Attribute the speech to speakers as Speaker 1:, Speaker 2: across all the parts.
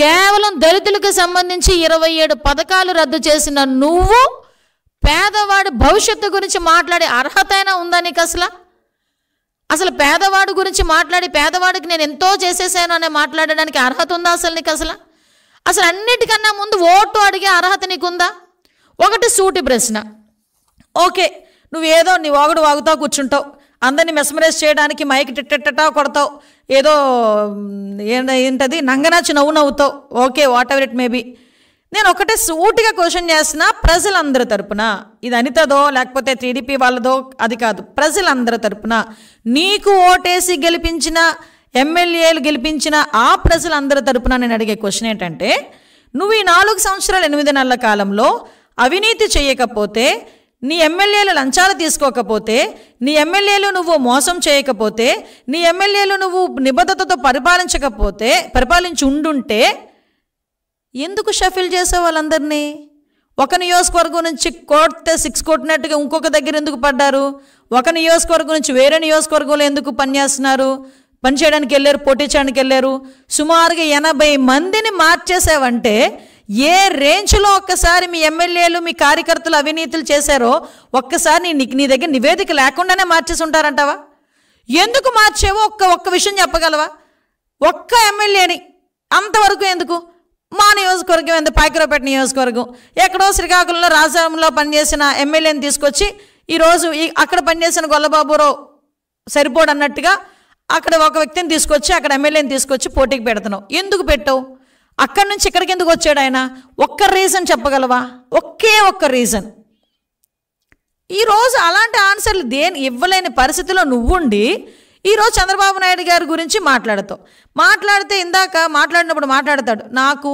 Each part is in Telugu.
Speaker 1: కేవలం దళితులకు సంబంధించి ఇరవై ఏడు పథకాలు రద్దు చేసిన నువ్వు పేదవాడి భవిష్యత్తు గురించి మాట్లాడే అర్హతైనా ఉందా నీకు అసలు అసలు పేదవాడి గురించి మాట్లాడి పేదవాడికి నేను ఎంతో చేసేసాను అనే మాట్లాడడానికి అర్హత ఉందా అసలు నీకు అసలు అసలు అన్నిటికన్నా ముందు ఓటు అడిగే అర్హత నీకుందా ఒకటి సూటి ప్రశ్న ఓకే నువ్వేదో నీ వాగుడు వాగుతా కూర్చుంటావు అందరినీ మెస్మరైజ్ చేయడానికి మైక్ టిట్టట్టా కొడతావు ఏదో ఏంటది నంగనాచి నవ్వు నవ్వుతావు okay whatever it maybe నేను ఒకటే సూటిగా క్వశ్చన్ చేసిన ప్రజలందరి తరపున ఇది అనితదో లేకపోతే టీడీపీ వాళ్ళదో అది కాదు ప్రజలందరి తరపున నీకు ఓటేసి గెలిపించిన ఎమ్మెల్యేలు గెలిపించిన ఆ ప్రజలందరి తరపున నేను అడిగే క్వశ్చన్ ఏంటంటే నువ్వు ఈ నాలుగు సంవత్సరాలు ఎనిమిది నెలల కాలంలో అవినీతి చేయకపోతే నీ ఎమ్మెల్యేలు లంచాలు తీసుకోకపోతే నీ ఎమ్మెల్యేలు నువ్వు మోసం చేయకపోతే నీ ఎమ్మెల్యేలు నువ్వు నిబద్ధతతో పరిపాలించకపోతే పరిపాలించి ఉండుంటే ఎందుకు షఫిల్ చేసే వాళ్ళందరినీ ఒక నియోజకవర్గం నుంచి కొడితే సిక్స్ కొట్టినట్టుగా ఇంకొక దగ్గర ఎందుకు పడ్డారు ఒక నియోజకవర్గం నుంచి వేరే నియోజకవర్గంలో ఎందుకు పనిచేస్తున్నారు పనిచేయడానికి వెళ్ళారు పోటీ చేయడానికి వెళ్ళారు సుమారుగా ఎనభై మందిని మార్చేసావంటే ఏ రేంజ్లో ఒక్కసారి మీ ఎమ్మెల్యేలు మీ కార్యకర్తలు అవినీతులు చేశారో ఒక్కసారి నీ నీ దగ్గర నివేదిక లేకుండానే మార్చేసి ఉంటారంటావా ఎందుకు మార్చేవో ఒక్క ఒక్క విషయం చెప్పగలవా ఒక్క ఎమ్మెల్యేని అంతవరకు ఎందుకు మా నియోజకవర్గం ఎందుకు పాకిరాపేట నియోజకవర్గం ఎక్కడో శ్రీకాకుళంలో రాజాంలో పనిచేసిన ఎమ్మెల్యేని తీసుకొచ్చి ఈరోజు ఈ అక్కడ పనిచేసిన గొల్లబాబురావు సరిపోడన్నట్టుగా అక్కడ ఒక వ్యక్తిని తీసుకొచ్చి అక్కడ ఎమ్మెల్యేని తీసుకొచ్చి పోటీకి పెడుతున్నావు ఎందుకు పెట్టావు అక్కడి నుంచి ఇక్కడికి ఎందుకు వచ్చాడు ఆయన ఒక్క రీజన్ చెప్పగలవా ఒకే ఒక్క రీజన్ ఈరోజు అలాంటి ఆన్సర్లు దేని ఇవ్వలేని పరిస్థితిలో నువ్వుండి ఈరోజు చంద్రబాబు నాయుడు గారి గురించి మాట్లాడతావు మాట్లాడితే ఇందాక మాట్లాడినప్పుడు మాట్లాడతాడు నాకు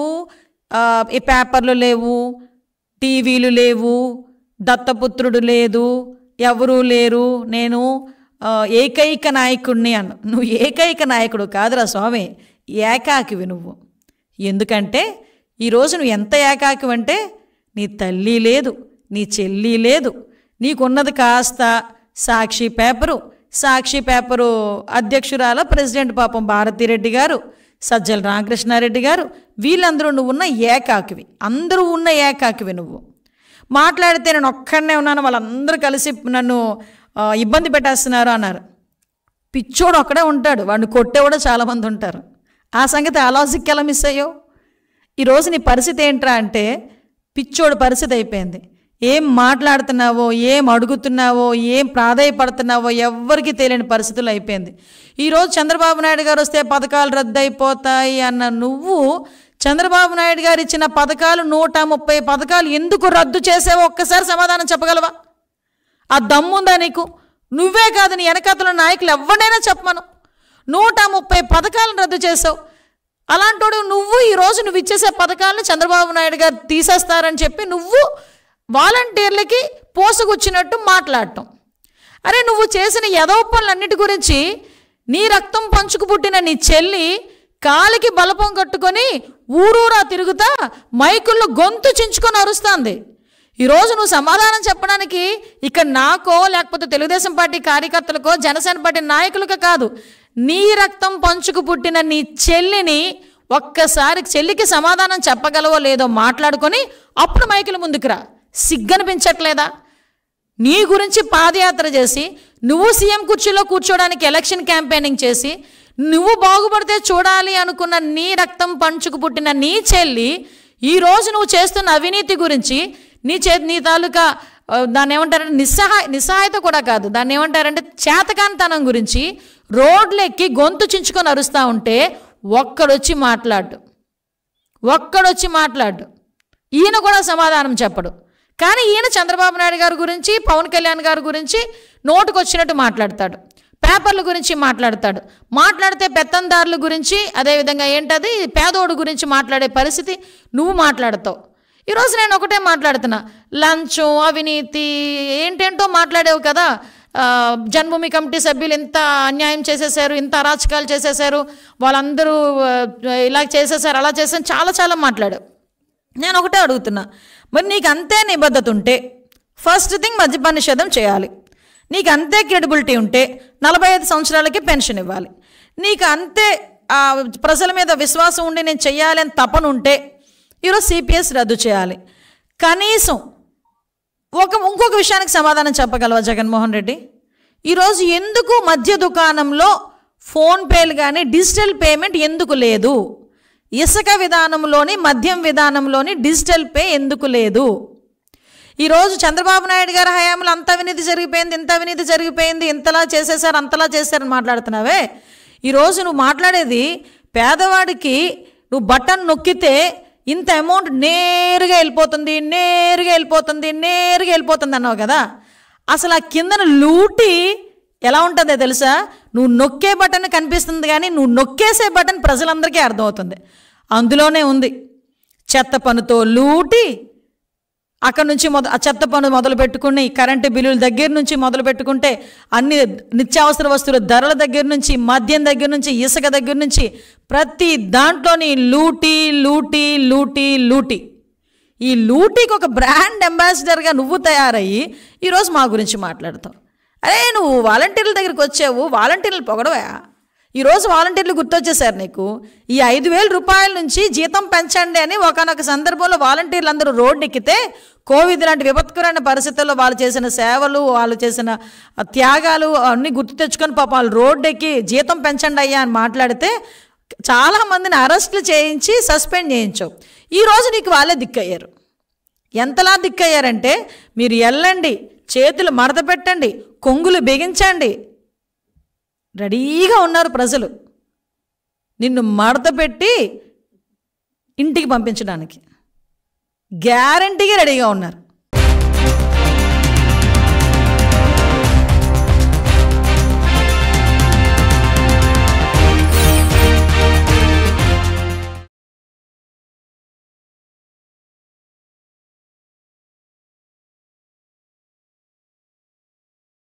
Speaker 1: ఈ పేపర్లు లేవు టీవీలు లేవు దత్తపుత్రుడు లేదు ఎవరూ లేరు నేను ఏకైక నాయకుడిని అన్న నువ్వు ఏకైక నాయకుడు కాదురా స్వామి ఏకాకివి నువ్వు ఎందుకంటే ఈరోజు నువ్వు ఎంత ఏకాకి అంటే నీ తల్లి లేదు నీ చెల్లి లేదు నీకున్నది కాస్త సాక్షి పేపరు సాక్షి పేపరు అధ్యక్షురాల ప్రెసిడెంట్ పాపం భారతిరెడ్డి గారు సజ్జల రామకృష్ణారెడ్డి గారు వీళ్ళందరూ నువ్వున్న ఏకాకివి అందరూ ఉన్న ఏకాకివి నువ్వు మాట్లాడితే నేను ఒక్కడనే ఉన్నాను వాళ్ళందరూ కలిసి నన్ను ఇబ్బంది పెట్టేస్తున్నారు అన్నారు పిచ్చోడు ఒక్కడే ఉంటాడు వాడిని కొట్టే కూడా చాలామంది ఉంటారు ఆ సంగతి ఆ లాజిక్ ఎలా మిస్ అయ్యో ఈరోజు నీ పరిస్థితి ఏంట్రా అంటే పిచ్చోడు పరిస్థితి అయిపోయింది ఏం మాట్లాడుతున్నావో ఏం అడుగుతున్నావో ఏం ప్రాధాయపడుతున్నావో ఎవ్వరికీ తెలియని పరిస్థితులు అయిపోయింది ఈరోజు చంద్రబాబు నాయుడు గారు వస్తే పథకాలు రద్దయిపోతాయి అన్న నువ్వు చంద్రబాబు నాయుడు గారు ఇచ్చిన పథకాలు నూట ముప్పై పథకాలు ఎందుకు రద్దు చేసావో ఒక్కసారి సమాధానం చెప్పగలవా ఆ దమ్ముందా నీకు నువ్వే కాదు నీ వెనకాతలో నాయకులు ఎవరినైనా చెప్పమను నూట ముప్పై పథకాలను రద్దు చేసావు అలాంటోడు నువ్వు ఈరోజు నువ్వు ఇచ్చేసే పథకాలను చంద్రబాబు నాయుడు గారు తీసేస్తారని చెప్పి నువ్వు వాలంటీర్లకి పోసుకొచ్చినట్టు మాట్లాడటం అరే నువ్వు చేసిన యదో పనులన్నిటి గురించి నీ రక్తం పంచుకు పుట్టిన నీ చెల్లి కాలికి బలపం కట్టుకొని ఊరూరా తిరుగుతా మైకుల్లో గొంతు చించుకొని అరుస్తుంది ఈరోజు నువ్వు సమాధానం చెప్పడానికి ఇక నాకో లేకపోతే తెలుగుదేశం పార్టీ కార్యకర్తలకో జనసేన పార్టీ నాయకులకో కాదు నీ రక్తం పంచుకు పుట్టిన నీ చెల్లిని ఒక్కసారి చెల్లికి సమాధానం చెప్పగలవో లేదో మాట్లాడుకొని అప్పుడు మైకిల ముందుకు రా సిగ్గనిపించట్లేదా నీ గురించి పాదయాత్ర చేసి నువ్వు సీఎం కుర్చీలో కూర్చోడానికి ఎలక్షన్ క్యాంపెయినింగ్ చేసి నువ్వు బాగుపడితే చూడాలి అనుకున్న నీ రక్తం పంచుకు పుట్టిన నీ చెల్లి ఈరోజు నువ్వు చేస్తున్న అవినీతి గురించి నీ చే నీ తాలూకా దాన్ని ఏమంటారంటే నిస్సహాయ నిస్సహాయత కూడా కాదు దాన్ని ఏమంటారంటే చేతకాంతనం గురించి రోడ్లెక్కి గొంతు చించుకొని అరుస్తూ ఉంటే ఒక్కడొచ్చి మాట్లాడు ఒక్కడొచ్చి మాట్లాడు ఈయన కూడా సమాధానం చెప్పడు కానీ ఈయన చంద్రబాబు నాయుడు గారి గురించి పవన్ కళ్యాణ్ గారి గురించి నోటుకొచ్చినట్టు మాట్లాడతాడు పేపర్ల గురించి మాట్లాడతాడు మాట్లాడితే పెత్తందారుల గురించి అదేవిధంగా ఏంటది పేదోడు గురించి మాట్లాడే పరిస్థితి నువ్వు మాట్లాడతావు ఈరోజు నేను ఒకటే మాట్లాడుతున్నా లంచం అవినీతి ఏంటేంటో మాట్లాడేవు కదా జన్మభూమి కమిటీ సభ్యులు ఇంత అన్యాయం చేసేసారు ఇంత అరాచకాలు చేసేసారు వాళ్ళందరూ ఇలా చేసేసారు అలా చేసారు చాలా చాలా మాట్లాడు నేను ఒకటే అడుగుతున్నా మరి నీకు అంతే నిబద్ధత ఉంటే ఫస్ట్ థింగ్ మద్యపాన నిషేధం చేయాలి నీకు అంతే క్రెడిబిలిటీ ఉంటే నలభై ఐదు సంవత్సరాలకి పెన్షన్ ఇవ్వాలి నీకు అంతే ప్రజల మీద విశ్వాసం ఉండి నేను చేయాలని తపన ఉంటే ఈరోజు సిపిఎస్ రద్దు చేయాలి కనీసం ఒక ఇంకొక విషయానికి సమాధానం చెప్పగలవా జగన్మోహన్ రెడ్డి ఈరోజు ఎందుకు మధ్య దుకాణంలో ఫోన్పేలు కానీ డిజిటల్ పేమెంట్ ఎందుకు లేదు ఇసుక విధానంలోని మద్యం విధానంలోని డిజిటల్ పే ఎందుకు లేదు ఈరోజు చంద్రబాబు నాయుడు గారి హయాంలో అంత అవినీతి జరిగిపోయింది ఇంత అవినీతి జరిగిపోయింది ఇంతలా చేసేసారు అంతలా చేశారని మాట్లాడుతున్నావే ఈరోజు నువ్వు మాట్లాడేది పేదవాడికి నువ్వు బటన్ నొక్కితే ఇంత అమౌంట్ నేరుగా వెళ్ళిపోతుంది నేరుగా వెళ్ళిపోతుంది నేరుగా వెళ్ళిపోతుంది అన్నావు కదా అసలు ఆ కిందన లూటి ఎలా ఉంటుందో తెలుసా నువ్వు నొక్కే బటన్ కనిపిస్తుంది కానీ నువ్వు నొక్కేసే బటన్ ప్రజలందరికీ అర్థమవుతుంది అందులోనే ఉంది చెత్త పనుతో లూటి అక్కడ నుంచి మొద చెత్త పనులు మొదలు పెట్టుకుని కరెంటు బిల్లుల దగ్గర నుంచి మొదలు పెట్టుకుంటే అన్ని నిత్యావసర వస్తువుల ధరల దగ్గర నుంచి మద్యం దగ్గర నుంచి ఇసుక దగ్గర నుంచి ప్రతి దాంట్లోని లూటీ లూటీ లూటీ లూటీ ఈ లూటీకి ఒక బ్రాండ్ అంబాసిడర్గా నువ్వు తయారయ్యి ఈరోజు మా గురించి మాట్లాడతావు అరే నువ్వు వాలంటీర్ల దగ్గరికి వచ్చావు వాలంటీర్లు పొగడవా ఈరోజు వాలంటీర్లు గుర్తొచ్చేసారు నీకు ఈ ఐదు వేల రూపాయల నుంచి జీతం పెంచండి అని ఒకనొక సందర్భంలో వాలంటీర్లు అందరూ రోడ్డు ఎక్కితే కోవిడ్ లాంటి విపత్కరమైన పరిస్థితుల్లో వాళ్ళు చేసిన సేవలు వాళ్ళు చేసిన త్యాగాలు అన్నీ గుర్తు తెచ్చుకొని పాపం వాళ్ళు రోడ్డు ఎక్కి జీతం పెంచండి అయ్యా అని మాట్లాడితే చాలామందిని అరెస్టులు చేయించి సస్పెండ్ చేయించావు ఈరోజు నీకు వాళ్ళే దిక్కయ్యారు ఎంతలా దిక్కయ్యారంటే మీరు వెళ్ళండి చేతులు మడత పెట్టండి కొంగులు బిగించండి రెడీగా ఉన్నారు ప్రజలు నిన్ను మడత పెట్టి ఇంటికి పంపించడానికి గ్యారంటీగా రెడీగా ఉన్నారు